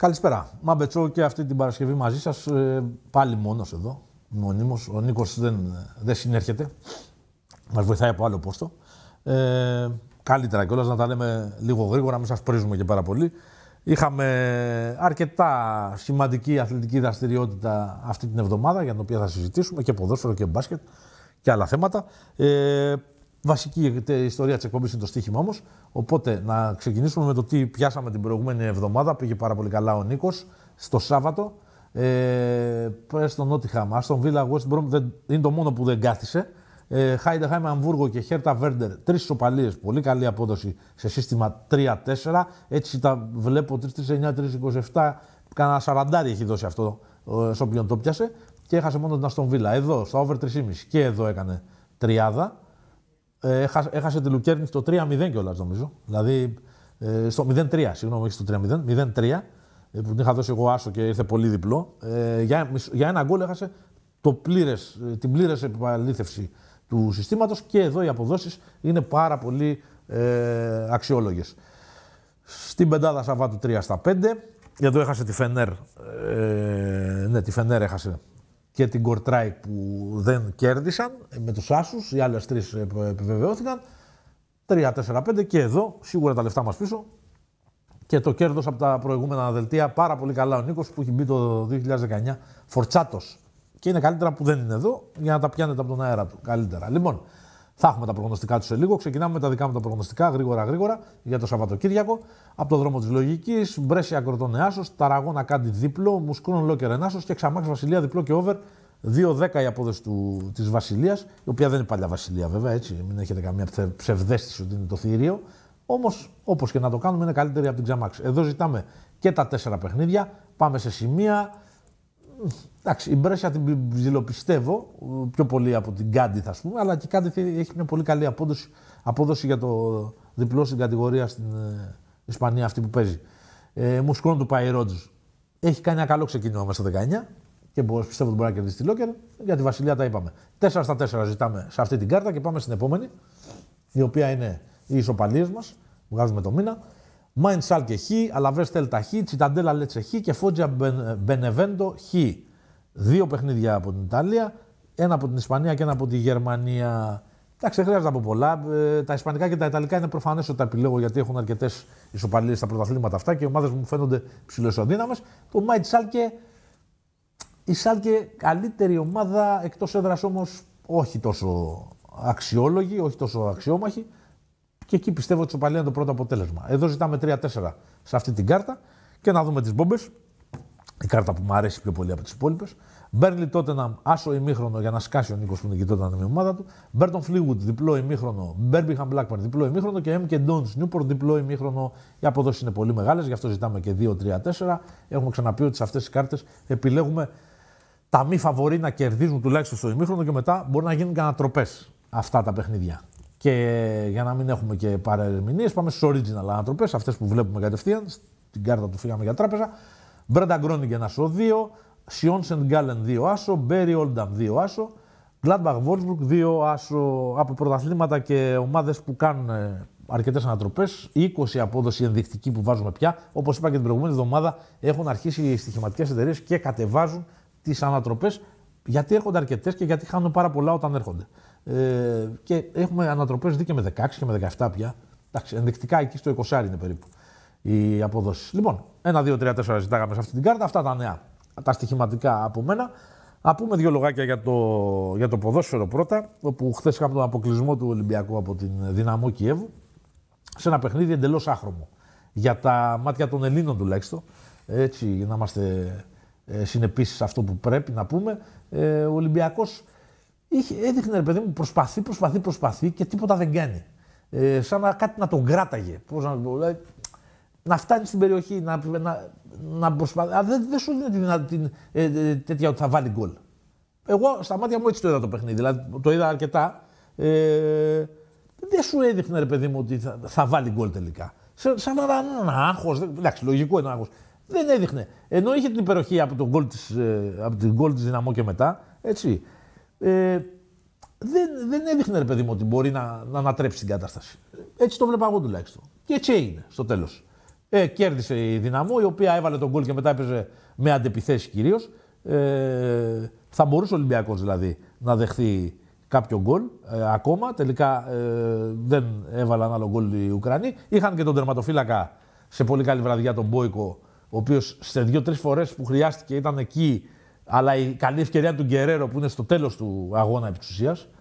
Καλησπέρα. Μαμπετσό και αυτή την Παρασκευή μαζί σας. Ε, πάλι μόνος εδώ, μονίμως. Ο Νίκος δεν, δεν συνέρχεται. Μας βοηθάει από άλλο πόστο. Ε, καλύτερα κιόλας να τα λέμε λίγο γρήγορα, μην σας πρίζουμε και πάρα πολύ. Είχαμε αρκετά σημαντική αθλητική δραστηριότητα αυτή την εβδομάδα, για την οποία θα συζητήσουμε, και ποδόσφαιρο και μπάσκετ και άλλα θέματα. Ε, Βασική ιστορία της εκπομπής είναι το στοίχημα όμως. Οπότε να ξεκινήσουμε με το τι πιάσαμε την προηγούμενη εβδομάδα. Πήγε πάρα πολύ καλά ο Νίκος στο Σάββατο. Ε, στο Νότιχαμ. Αστον Βίλα, West Brom είναι το μόνο που δεν κάθισε. Ε, Χάιντεχάιμ, Αμβούργο και Χέρτα Βέρντερ. Τρει σοπαλίε. Πολύ καλή απόδοση σε σύστημα 3-4. Έτσι τα βλέπω 3-9-3-27. Κανένα σαραντάρι έχει δώσει αυτό σε όποιον το πιάσε. Και έχασε μόνο την Αστον Βίλα. Εδώ, στα over 3,5 και εδώ έκανε τριάδα. Ε, έχασε, τη Λουκέρνη στο 3-0 κιόλας νομίζω. Δηλαδή ε, στο 0-3, συγγνώμη, όχι στο 3-0, 0-3 ε, που την είχα δώσει εγώ άσο και ήρθε πολύ διπλό. για, για ένα γκολ έχασε το πλήρες, την πλήρες επαλήθευση του συστήματος και εδώ οι αποδόσεις είναι πάρα πολύ ε, αξιόλογες. Στην πεντάδα Σαββάτου 3 στα 5. Εδώ έχασε τη Φενέρ. ναι, τη Φενέρ έχασε και την Κορτράι που δεν κέρδισαν ε, με τους Άσους, οι άλλες τρεις ε, επιβεβαιώθηκαν. 3-4-5 και εδώ, σίγουρα τα λεφτά μας πίσω. Και το κέρδος από τα προηγούμενα δελτία, πάρα πολύ καλά ο Νίκος που έχει μπει το 2019, φορτσάτος. Και είναι καλύτερα που δεν είναι εδώ για να τα πιάνετε από τον αέρα του. Καλύτερα. Λοιπόν, θα έχουμε τα προγνωστικά τους σε λίγο. Ξεκινάμε με τα δικά μου τα προγνωστικά γρήγορα γρήγορα για το Σαββατοκύριακο. Από το δρόμο της λογικής, Μπρέσια Κροτών Εάσο, Ταραγώνα Κάντι διπλό, Μουσκούνων Λόκερ Ενάσο και Ξαμάξ Βασιλεία διπλό και over. 2-10 η απόδοση της Βασιλείας, η οποία δεν είναι παλιά Βασιλεία βέβαια, έτσι. Μην έχετε καμία ψευδέστηση ότι είναι το θηρίο. Όμως, όπως και να το κάνουμε, είναι καλύτερη από την Ξαμάξ. Εδώ ζητάμε και τα τέσσερα παιχνίδια. Πάμε σε σημεία. Εντάξει, η Μπρέσια την ζηλοπιστεύω ε, πιο πολύ από την Κάντι, α πούμε, αλλά και η Κάντι έχει μια πολύ καλή απόδοση, απόδοση για το διπλό στην κατηγορία στην ε, Ισπανία αυτή που παίζει. Ε, μου του πάει Έχει κάνει ένα καλό ξεκίνημα μέσα στα 19 και πιστεύω ότι μπορεί να κερδίσει τη Λόκερ. Για τη Βασιλιά τα είπαμε. 4 στα 4 ζητάμε σε αυτή την κάρτα και πάμε στην επόμενη, η οποία είναι οι ισοπαλίες μας. Βγάζουμε το μήνα. Μάιν Σάλκε Χ, Αλαβές Τέλτα Χ, Τσιταντέλα Λέτσε Χ και Φότζια Μπενεβέντο Χ. Δύο παιχνίδια από την Ιταλία, ένα από την Ισπανία και ένα από τη Γερμανία. Εντάξει, χρειάζεται να πω πολλά. Ε, τα Ισπανικά και τα Ιταλικά είναι προφανές ότι τα επιλέγω γιατί έχουν αρκετές ισοπαλίες στα πρωταθλήματα αυτά και οι ομάδες μου φαίνονται ψηλοσοδύναμε. Το Μάιντ Σάλκε, η Σάλκε καλύτερη ομάδα εκτός έδρας όμως όχι τόσο αξιόλογη, όχι τόσο αξιόμαχη. Και εκεί πιστεύω ότι παλιό είναι το πρώτο αποτέλεσμα. Εδώ ζητάμε 3-4 σε αυτή την κάρτα και να δούμε τις μπόμπες. Η κάρτα που μου αρέσει πιο πολύ από τις υπόλοιπες. Μπέρνλι τότε να άσο ημίχρονο για να σκάσει ο Νίκος που νικητόταν με ομάδα του. Μπέρτον Φλίγουτ διπλό ημίχρονο. Μπέρμπιχαμ Blackburn διπλό ημίχρονο και Μκ και Ντόντ Νιούπορ διπλό ημίχρονο. Οι αποδόσεις είναι πολύ μεγάλες, γι' αυτό ζητάμε και 2-3-4. Έχουμε ξαναπεί ότι σε αυτές τις κάρτες επιλέγουμε τα μη φαβορή να κερδίζουν τουλάχιστον στο ημίχρονο και μετά μπορεί να γίνουν κανατροπέ ανατροπές αυτά τα παιχνίδια. Και για να μην έχουμε και παρερμηνίες, πάμε στους original άνθρωπες, αυτές που βλέπουμε κατευθείαν. Στην κάρτα του φύγαμε για τράπεζα. Μπρέντα ένα σο 2, Σιόνσεν Γκάλεν 2 άσο, Μπέρι Όλνταμ 2 άσο, Gladbach Wolfsburg 2 άσο από πρωταθλήματα και ομάδες που κάνουν ε, αρκετές ανατροπές. 20 απόδοση ενδεικτική που βάζουμε πια. Όπως είπα και την προηγούμενη εβδομάδα, έχουν αρχίσει οι στοιχηματικές εταιρείες και κατεβάζουν τις ανατροπές γιατί έρχονται αρκετές και γιατί χάνουν πάρα πολλά όταν έρχονται. Ε, και έχουμε ανατροπές δει και με 16 και με 17 πια. Εντάξει, ενδεικτικά εκεί στο 20 είναι περίπου η αποδόση. Λοιπόν, 1-2-3-4 ζητάγαμε σε αυτή την κάρτα. Αυτά τα νέα, τα στοιχηματικά από μένα. Α πούμε δύο λογάκια για το, για το ποδόσφαιρο πρώτα, όπου χθες είχαμε τον αποκλεισμό του Ολυμπιακού από την Δυναμό Κιέβου σε ένα παιχνίδι εντελώς άχρωμο. Για τα μάτια των Ελλήνων τουλάχιστον. Έτσι, να είμαστε ε, συνεπείς σε αυτό που πρέπει να πούμε. Ε, ο Ολυμπιακός. Είχε, έδειχνε ρε παιδί μου προσπαθεί, προσπαθεί, προσπαθεί και τίποτα δεν κάνει. Ε, σαν να, κάτι να τον κράταγε. Πώς να δηλαδή, να φτάνει στην περιοχή, να, να, να προσπαθεί. Δεν, δεν σου δίνει την, ε, ε, τέτοια ότι θα βάλει γκολ. Εγώ στα μάτια μου έτσι το είδα το παιχνίδι, δηλαδή το είδα αρκετά. Ε, δεν σου έδειχνε ρε παιδί μου ότι θα, θα βάλει γκολ τελικά. Σαν, σαν ένα, ένα άγχος, εντάξει, λογικό είναι άγχος. Δεν έδειχνε. Ενώ είχε την υπεροχή από τον γκολ της ε, Δυναμό και μετά, έτσι ε, δεν, δεν έδειχνε, ρε παιδί μου, ότι μπορεί να, να ανατρέψει την κατάσταση. Έτσι το βλέπα εγώ τουλάχιστον. Και έτσι έγινε στο τέλος. Ε, κέρδισε η Δυναμό, η οποία έβαλε τον γκολ και μετά έπαιζε με αντεπιθέσεις κυρίως. Ε, θα μπορούσε ο Ολυμπιακός δηλαδή να δεχθεί κάποιο γκολ ε, ακόμα. Τελικά ε, δεν έβαλαν άλλο γκολ οι Ουκρανοί. Είχαν και τον τερματοφύλακα σε πολύ καλή βραδιά τον Μπόικο, ο οποίος σε δύο-τρει φορές που χρειάστηκε ήταν εκεί αλλά η καλή ευκαιρία του Γκερέρο που είναι στο τέλος του αγώνα επί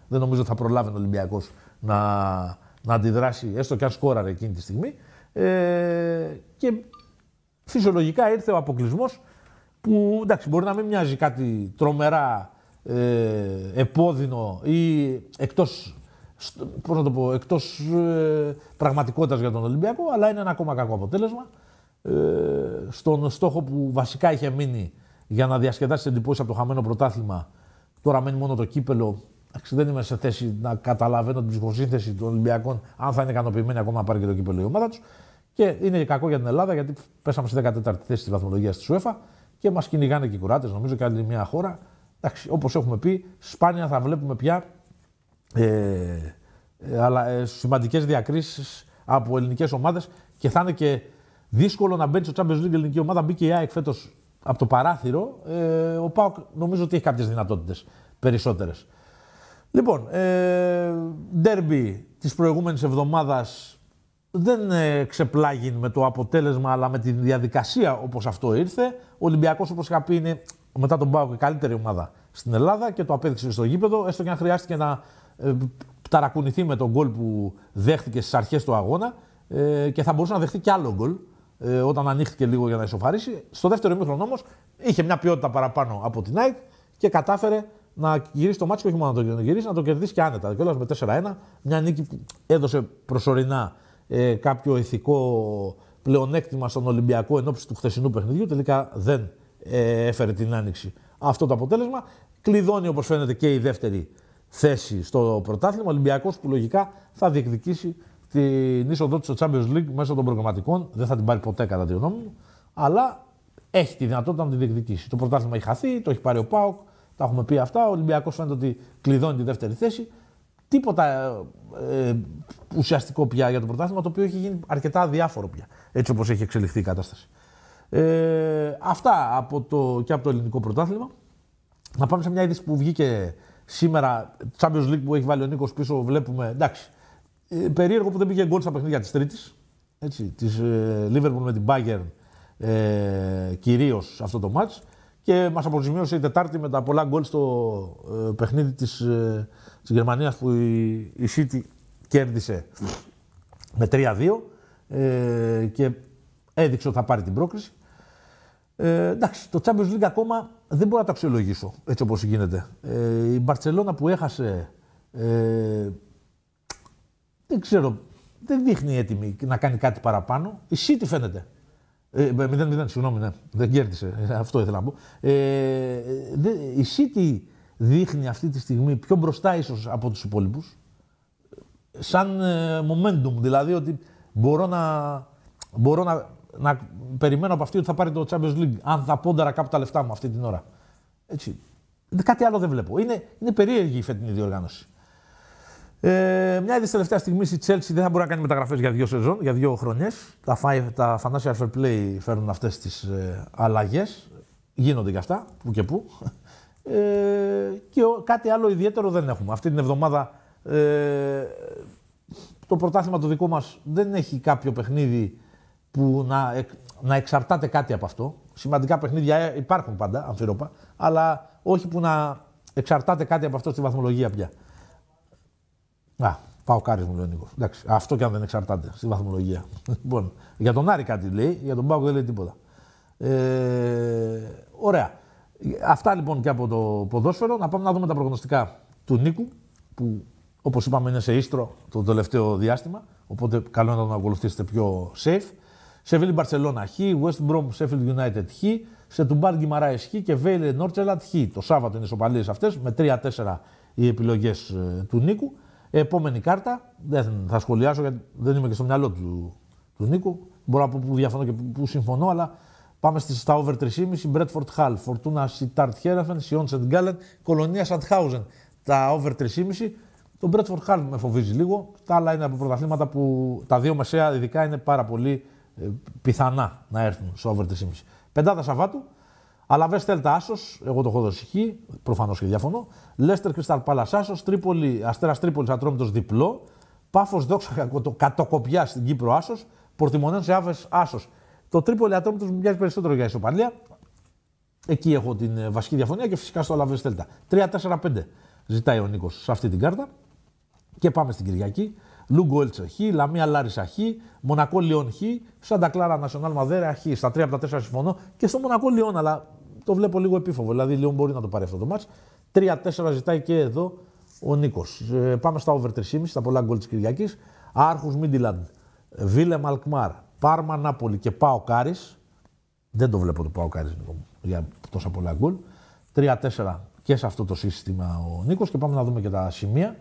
δεν νομίζω θα προλάβει ο Ολυμπιακός να, να αντιδράσει, έστω και αν σκόραρε εκείνη τη στιγμή. Ε, και φυσιολογικά ήρθε ο αποκλεισμός που εντάξει, μπορεί να μην μοιάζει κάτι τρομερά ε, επώδυνο ή εκτός, πώς εκτός ε, πραγματικότητας για τον Ολυμπιακό, αλλά είναι ένα ακόμα κακό αποτέλεσμα ε, στον στόχο που βασικά είχε μείνει για να διασκεδάσεις εντυπώσεις από το χαμένο πρωτάθλημα. Τώρα μένει μόνο το κύπελο. Δεν είμαι σε θέση να καταλαβαίνω την ψυχοσύνθεση των Ολυμπιακών, αν θα είναι ικανοποιημένοι ακόμα να πάρει και το κύπελο η ομάδα τους. Και είναι κακό για την Ελλάδα, γιατί πέσαμε στη 14η θέση της βαθμολογίας της UEFA και μας κυνηγάνε και οι κουράτε, νομίζω, και άλλη μια χώρα. Όπως έχουμε πει, σπάνια θα βλέπουμε πια ε, ε αλλά ε, σημαντικές διακρίσεις από ελληνικές ομάδες και θα είναι και δύσκολο να μπαίνει στο Champions League ελληνική ομάδα. Μπήκε η ΑΕΚ φέτος από το παράθυρο, ε, ο Πάοκ νομίζω ότι έχει κάποιες δυνατότητες περισσότερες. Λοιπόν, ε, ντέρμπι της προηγούμενης εβδομάδας δεν ε, ξεπλάγει με το αποτέλεσμα αλλά με τη διαδικασία όπως αυτό ήρθε. Ο Ολυμπιακός όπως είχα πει είναι μετά τον Πάοκ η καλύτερη ομάδα στην Ελλάδα και το απέδειξε στο γήπεδο έστω και αν χρειάστηκε να ε, ταρακουνηθεί με τον γκολ που δέχτηκε στις αρχές του αγώνα ε, και θα μπορούσε να δεχτεί και άλλο γκολ ε, όταν ανοίχτηκε λίγο για να ισοφαρίσει. Στο δεύτερο ημίχρονο όμως είχε μια ποιότητα παραπάνω από την ΑΕΚ και κατάφερε να γυρίσει το μάτσο και όχι μόνο να το γυρίσει, να το κερδίσει και άνετα. Και με 4-1, μια νίκη που έδωσε προσωρινά ε, κάποιο ηθικό πλεονέκτημα στον Ολυμπιακό ενώπιση του χθεσινού παιχνιδιού. Τελικά δεν ε, έφερε την άνοιξη αυτό το αποτέλεσμα. Κλειδώνει όπως φαίνεται και η δεύτερη θέση στο πρωτάθλημα. Ολυμπιακός που λογικά θα διεκδικήσει την είσοδό του στο Champions League μέσω των προγραμματικών. Δεν θα την πάρει ποτέ κατά τη γνώμη μου, αλλά έχει τη δυνατότητα να την διεκδικήσει. Το πρωτάθλημα έχει χαθεί, το έχει πάρει ο Πάοκ, τα έχουμε πει αυτά. Ο Ολυμπιακός φαίνεται ότι κλειδώνει τη δεύτερη θέση. Τίποτα ε, ε, ουσιαστικό πια για το πρωτάθλημα, το οποίο έχει γίνει αρκετά διάφορο πια, έτσι όπως έχει εξελιχθεί η κατάσταση. Ε, αυτά από το, και από το ελληνικό πρωτάθλημα. Να πάμε σε μια είδηση που βγήκε σήμερα. Champions League που έχει βάλει ο Νίκος πίσω, βλέπουμε. Εντάξει, ε, περίεργο που δεν πήγε γκολ στα παιχνίδια της Τρίτης. Της ε, Λίβερπουλ με την Μπάγκερ ε, κυρίως αυτό το μάτς και μας αποζημίωσε η Τετάρτη με τα πολλά γκολ στο ε, παιχνίδι της, ε, της Γερμανίας που η, η City κέρδισε με 3-2 ε, και έδειξε ότι θα πάρει την πρόκριση. Ε, εντάξει, το Champions League ακόμα δεν μπορώ να το αξιολογήσω έτσι όπως γίνεται. Ε, η Μπαρτσελώνα που έχασε δεν ξέρω, δεν δείχνει έτοιμη να κάνει κάτι παραπάνω. Η City φαίνεται. Ε, μηδέν, συγγνώμη, ναι, δεν κέρδισε. Ε, αυτό ήθελα να πω. Ε, η City δείχνει αυτή τη στιγμή πιο μπροστά ίσως από τους υπόλοιπους. Σαν ε, momentum, δηλαδή ότι μπορώ να, μπορώ να, περιμένω από αυτή ότι θα πάρει το Champions League, αν θα πόνταρα κάπου τα λεφτά μου αυτή την ώρα. Έτσι. Κάτι άλλο δεν βλέπω. Είναι, είναι περίεργη η φετινή διοργάνωση. Ε, μια είδηση τελευταία στιγμή η Chelsea δεν θα μπορεί να κάνει μεταγραφές για δύο σεζόν, για δύο χρονιές. Τα, τα Financial Fair Play φέρνουν αυτές τις ε, αλλαγές. Γίνονται και αυτά, που και που. Ε, και ο, κάτι άλλο ιδιαίτερο δεν έχουμε. Αυτή την εβδομάδα ε, το πρωτάθλημα το δικό μας δεν έχει κάποιο παιχνίδι που να, να εξαρτάται κάτι από αυτό. Σημαντικά παιχνίδια υπάρχουν πάντα, αμφιρόπα, αλλά όχι που να εξαρτάται κάτι από αυτό στη βαθμολογία πια. Α, πάω μου λέει ο Νίκος. Αυτό και αν δεν εξαρτάται στη βαθμολογία. Λοιπόν, για τον Άρη κάτι λέει, για τον Πάουκ δεν λέει τίποτα. Ε, ωραία. Αυτά λοιπόν και από το ποδόσφαιρο. Να πάμε να δούμε τα προγνωστικά του Νίκου, που όπως είπαμε είναι σε ίστρο το τελευταίο διάστημα, οπότε καλό είναι να τον ακολουθήσετε πιο safe. Σεβίλη Μπαρσελόνα Χ, West Brom Sheffield United Χ, σε Σετουμπάρ Γκυμαράε Χ και Βέιλε Νόρτσελατ Χ. Το Σάββατο είναι σοπαλίε αυτές με 3-4 οι επιλογές ε, του Νίκου. Επόμενη κάρτα, δεν θα σχολιάσω γιατί δεν είμαι και στο μυαλό του, του Νίκου. Μπορώ να πω που διαφωνώ και που συμφωνώ, αλλά πάμε στις, στα over 3,5. Μπρέτφορντ Χαλ, Φορτούνα Σιτάρτ Χέραφεν, Σιόν Σεντγκάλεν, Κολονία Σαντχάουζεν. Τα over 3,5. Το Μπρέτφορντ Χαλ με φοβίζει λίγο. Τα άλλα είναι από πρωταθλήματα που τα δύο μεσαία ειδικά είναι πάρα πολύ ε, πιθανά να έρθουν στο over 3,5. Πεντάδα Σαββάτου, αλλά βες Τέλτα Άσος, εγώ το έχω δώσει χ, προφανώς και διαφωνώ. Λέστερ Κρυσταλ Πάλας Άσος, Αστέρας Τρίπολης Ατρόμητος διπλό. Πάφος Δόξα Κατοκοπιά στην Κύπρο Άσος. Πορτιμονέν σε Άβες Άσος. Το Τρίπολη Ατρόμητος μου μοιάζει περισσότερο για ισοπαλία. Εκεί έχω την ε, βασική διαφωνία και φυσικά στο Αλαβέ Τέλτα. 3-4-5 ζητάει ο Νίκος σε αυτή την κάρτα. Και πάμε στην Κυριακή. Λούγκο Έλτσα Χ, Λαμία Λάρισα Χ, Μονακό Λιόν Χ, Σαντα Κλάρα Νασιονάλ Μαδέρα Χ. Στα 3 από τα τέσσερα συμφωνώ και στο Μονακό Λιόν, αλλά το βλέπω λίγο επίφοβο. Δηλαδή, λίγο μπορεί να το πάρει αυτό το μάτς. 3-4 ζητάει και εδώ ο Νίκος. Ε, πάμε στα over 3,5, στα πολλά γκολ της Κυριακής. Άρχους Μίντιλαντ, Βίλε Μαλκμάρ, Πάρμα Νάπολη και Πάο Κάρις. Δεν το βλέπω το Πάο Κάρις, για τόσα πολλά γκολ. 3-4 και σε αυτό το σύστημα ο Νίκος. Και πάμε να δούμε και τα σημεία.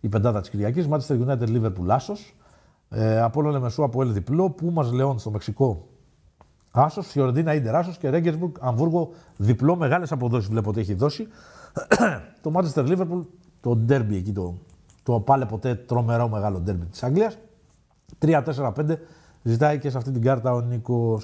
Η πεντάτα της Κυριακής. Manchester United Liverpool Λάσο. Ε, Απόλο Λεμεσού από Ελ Διπλό. Πούμα Λεόν στο Μεξικό Άσος, Φιωρντίνα Ιντερ Άσος και Ρέγκερσμπουργκ, Αμβούργο, διπλό, μεγάλες αποδόσεις βλέπω ότι έχει δώσει. το Manchester Liverpool, το ντέρμπι εκεί, το, το πάλε ποτέ τρομερό μεγάλο ντέρμπι της Αγγλίας. 3-4-5 ζητάει και σε αυτή την κάρτα ο Νίκος.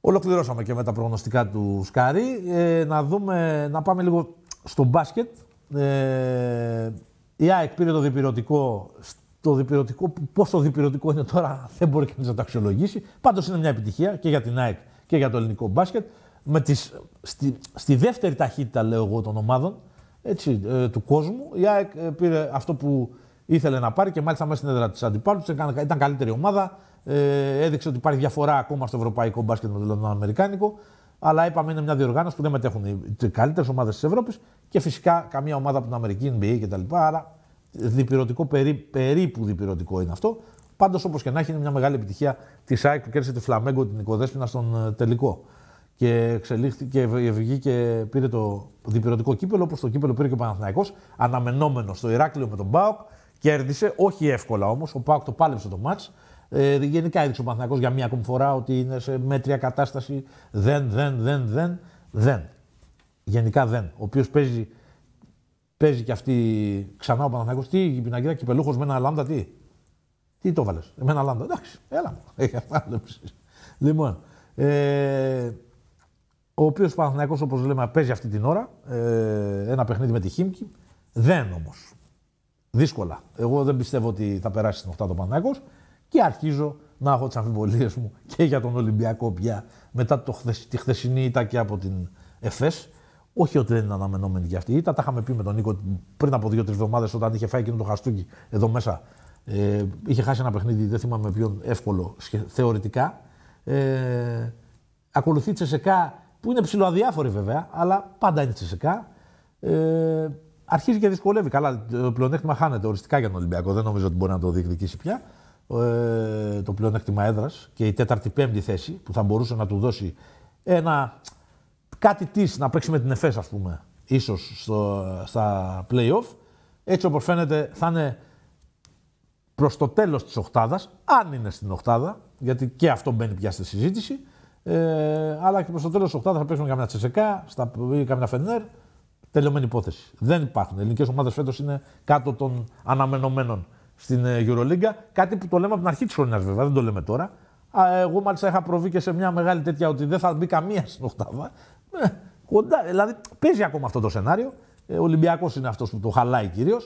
Ολοκληρώσαμε και με τα προγνωστικά του Σκάρι. Ε, να, δούμε, να πάμε λίγο στο μπάσκετ. Ε, η ΑΕΚ πήρε το διπυρωτικό το διπυρωτικό, πώς το διπυρωτικό είναι τώρα, δεν μπορεί κανείς να το αξιολογήσει. Πάντως είναι μια επιτυχία και για την ΑΕΚ και για το ελληνικό μπάσκετ. Με τις, στη, στη δεύτερη ταχύτητα, λέω εγώ, των ομάδων έτσι, ε, του κόσμου, η ΑΕΚ ε, πήρε αυτό που ήθελε να πάρει και μάλιστα μέσα στην έδρα της αντιπάλου. Ήταν καλύτερη ομάδα. Ε, έδειξε ότι υπάρχει διαφορά ακόμα στο ευρωπαϊκό μπάσκετ με το αμερικάνικο. Αλλά είπαμε είναι μια διοργάνωση που δεν μετέχουν οι καλύτερες ομάδες της Ευρώπης και φυσικά καμία ομάδα από την Αμερική, NBA κτλ. Άρα Διπυρωτικό, περί, περίπου διπυρωτικό είναι αυτό. Πάντως, όπως και να έχει, είναι μια μεγάλη επιτυχία της ΑΕΚ που κέρδισε τη Φλαμέγκο την Οικοδέσπινα στον ε, τελικό. Και εξελίχθηκε, βγήκε, πήρε το διπυρωτικό κύπελο, όπως το κύπελο πήρε και ο Παναθυναϊκό, αναμενόμενο στο Ηράκλειο με τον Μπάουκ. Κέρδισε, όχι εύκολα όμως, ο Πάουκ το πάλεψε το μάτ. Ε, γενικά έδειξε ο Παναθυναϊκό για μία ακόμη φορά ότι είναι σε μέτρια κατάσταση. Δεν, δεν, δεν, δεν, δεν. Γενικά δεν. Ο οποίος παίζει Παίζει και αυτή ξανά ο Παναθανικό. Τι η και κυπελούχο με ένα λάμδα, τι. Τι το βάλες. Με ένα λάμδα. Εντάξει, έλα. Ε, λοιπόν, ε, ο οποίος Παναθανικό, όπως λέμε, παίζει αυτή την ώρα ε, ένα παιχνίδι με τη Χίμκι. Δεν όμως. Δύσκολα. Εγώ δεν πιστεύω ότι θα περάσει στην 8 το Παναθανικό και αρχίζω να έχω τις αμφιβολίες μου και για τον Ολυμπιακό πια μετά το, τη χθεσινή ήττα και από την ΕΦΕΣ όχι ότι δεν είναι αναμενόμενη για αυτή Τα είχαμε πει με τον Νίκο πριν από δύο-τρει εβδομάδες όταν είχε φάει εκείνο το χαστούκι εδώ μέσα. Ε, είχε χάσει ένα παιχνίδι, δεν θυμάμαι ποιον εύκολο θεωρητικά. Ε, ακολουθεί Τσεσεκά που είναι ψηλοαδιάφορη βέβαια, αλλά πάντα είναι Τσεσεκά. Ε, αρχίζει και δυσκολεύει. Καλά, το πλεονέκτημα χάνεται οριστικά για τον Ολυμπιακό. Δεν νομίζω ότι μπορεί να το διεκδικήσει πια. Ε, το πλεονέκτημα έδρας και η τέταρτη-πέμπτη θέση που θα μπορούσε να του δώσει ένα κάτι της να παίξει με την ΕΦΕΣ, ας πούμε, ίσως στα playoff. Έτσι όπως φαίνεται θα είναι προς το τέλος της Οχτάδας, αν είναι στην Οχτάδα, γιατί και αυτό μπαίνει πια στη συζήτηση. Ε, αλλά και προς το τέλος της Οχτάδας θα παίξουμε καμιά Τσεσεκά ή καμιά Φενέρ. Τελειωμένη υπόθεση. Δεν υπάρχουν. Οι ελληνικές ομάδες φέτος είναι κάτω των αναμενωμένων στην ε, Euroliga. Κάτι που το λέμε από την αρχή της χρονιάς βέβαια, δεν το λέμε τώρα. Εγώ μάλιστα είχα προβεί και σε μια μεγάλη τέτοια ότι δεν θα μπει καμία στην Οχτάδα. Ε, κοντά, δηλαδή παίζει ακόμα αυτό το σενάριο. Ε, ο Ολυμπιακός είναι αυτός που το χαλάει κυρίως.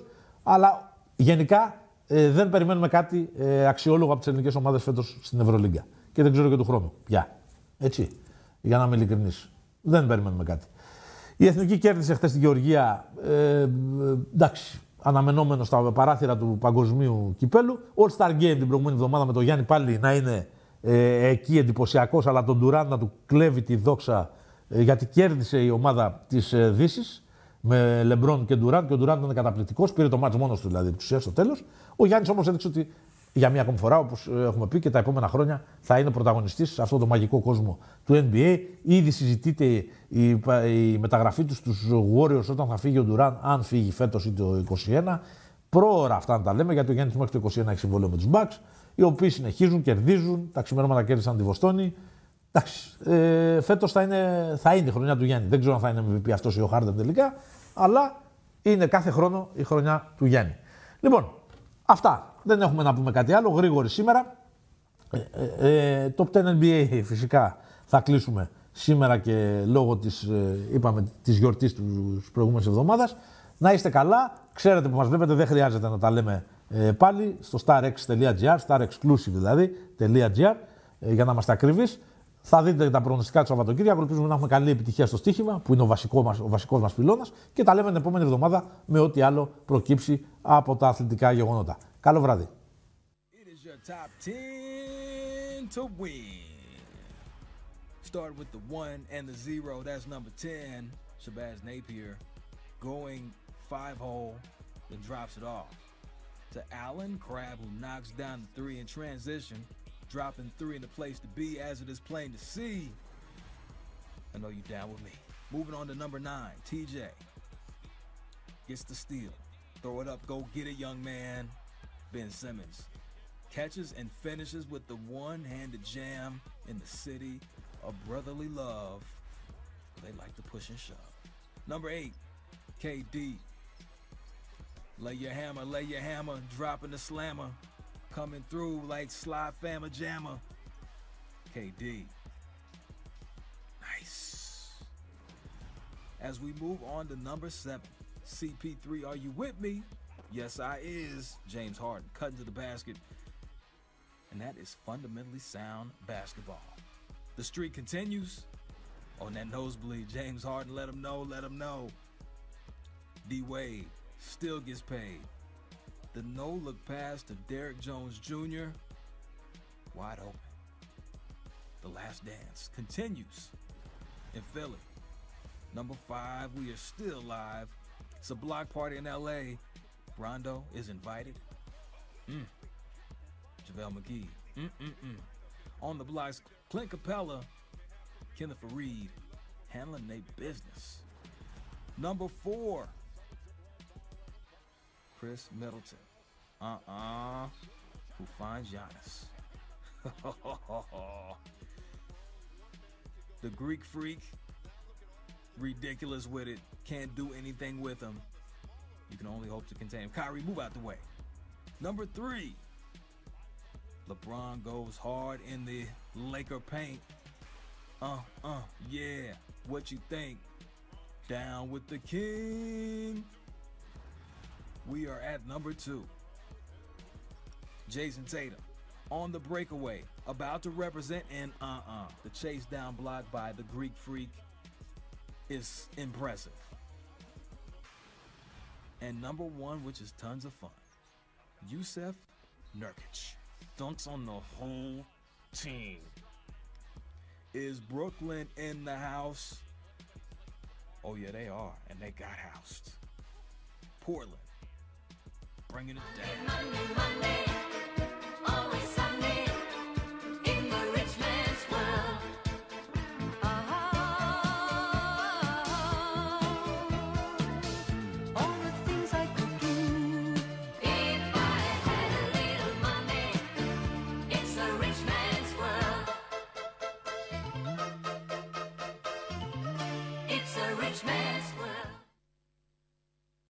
Αλλά γενικά ε, δεν περιμένουμε κάτι ε, αξιόλογο από τις ελληνικές ομάδες φέτος στην Ευρωλίγκα. Και δεν ξέρω και του χρόνου πια. Έτσι. Για να είμαι ειλικρινής. Δεν περιμένουμε κάτι. Η εθνική κέρδισε χθες στην Γεωργία. Ε, εντάξει. Αναμενόμενος στα παράθυρα του παγκοσμίου κυπέλου. All Star Game την προηγούμενη εβδομάδα με τον Γιάννη πάλι να είναι ε, εκεί εντυπωσιακός, αλλά τον Τουράν να του κλέβει τη δόξα ε, γιατί κέρδισε η ομάδα της ε, Δύσης με Λεμπρόν και Ντουράντ. Και ο Ντουράντ ήταν καταπληκτικός, πήρε το μάτι μόνος του δηλαδή, του ουσία στο τέλος. Ο Γιάννης όμως έδειξε ότι για μία ακόμη φορά, όπως ε, έχουμε πει και τα επόμενα χρόνια, θα είναι πρωταγωνιστής σε αυτό το μαγικό κόσμο του NBA. Ήδη συζητείται η, η μεταγραφή του στους Warriors όταν θα φύγει ο Ντουράν, αν φύγει φέτος ή το 2021. Πρόωρα αυτά να τα λέμε, γιατί ο Γιάννης μέχρι το 2021 έχει συμβόλαιο με τους Bucks, οι οποίοι συνεχίζουν, κερδίζουν. Τα ξημερώματα κέρδισαν τη Βοστόνη. Εντάξει. Ε, Φέτος θα είναι, θα είναι η χρονιά του Γιάννη. Δεν ξέρω αν θα είναι MVP αυτός ή ο Χάρντεν τελικά. Αλλά είναι κάθε χρόνο η χρονιά του Γιάννη. Λοιπόν, αυτά. Δεν έχουμε να πούμε κάτι άλλο. Γρήγορη σήμερα. Ε, ε, ε top 10 NBA φυσικά θα κλείσουμε σήμερα και λόγω της, ε, είπαμε, της γιορτής της προηγούμενης εβδομάδας. Να είστε καλά. Ξέρετε που μας βλέπετε, δεν χρειάζεται να τα λέμε ε, πάλι στο starx.gr, starexclusive δηλαδή, ε, για να είμαστε ακριβείς. Θα δείτε τα προγνωστικά του Σαββατοκύριακου. Ελπίζουμε να έχουμε καλή επιτυχία στο στοίχημα, που είναι ο βασικός μας, ο βασικός μας πυλώνας. Και τα λέμε την επόμενη εβδομάδα με ό,τι άλλο προκύψει από τα αθλητικά γεγονότα. Καλό βράδυ. Start with the one and the zero. That's number 10, Shabazz Napier, going five hole, then drops it off to Allen Crab, who knocks down the three in transition. dropping three in the place to be as it is plain to see. I know you down with me. Moving on to number nine, TJ. Gets the steal. Throw it up, go get it, young man. Ben Simmons catches and finishes with the one-handed jam in the city of brotherly love. They like to push and shove. Number eight, KD. Lay your hammer, lay your hammer, dropping the slammer coming through like Sly Fama Jamma. KD. Nice. As we move on to number seven, CP3, are you with me? Yes, I is. James Harden cutting to the basket. And that is fundamentally sound basketball. The streak continues. On that nosebleed, James Harden let him know, let him know. D Wade still gets paid. The no look pass to Derrick Jones Jr. Wide open. The last dance continues in Philly. Number five, we are still live. It's a block party in LA. Rondo is invited. Mm. JaVale McGee. Mm-mm-mm. On the blocks, Clint Capella, Kenneth Reed, handling their business. Number four, Chris Middleton. Uh-uh. Who finds Giannis. the Greek freak. Ridiculous with it. Can't do anything with him. You can only hope to contain him. Kyrie, move out the way. Number three. LeBron goes hard in the Laker paint. Uh, uh, yeah. What you think? Down with the king. We are at number two. Jason Tatum on the breakaway, about to represent in uh-uh. The chase down block by the Greek Freak is impressive. And number one, which is tons of fun, Yusef Nurkic dunks on the whole team. Is Brooklyn in the house? Oh yeah, they are, and they got housed. Portland bringing it down.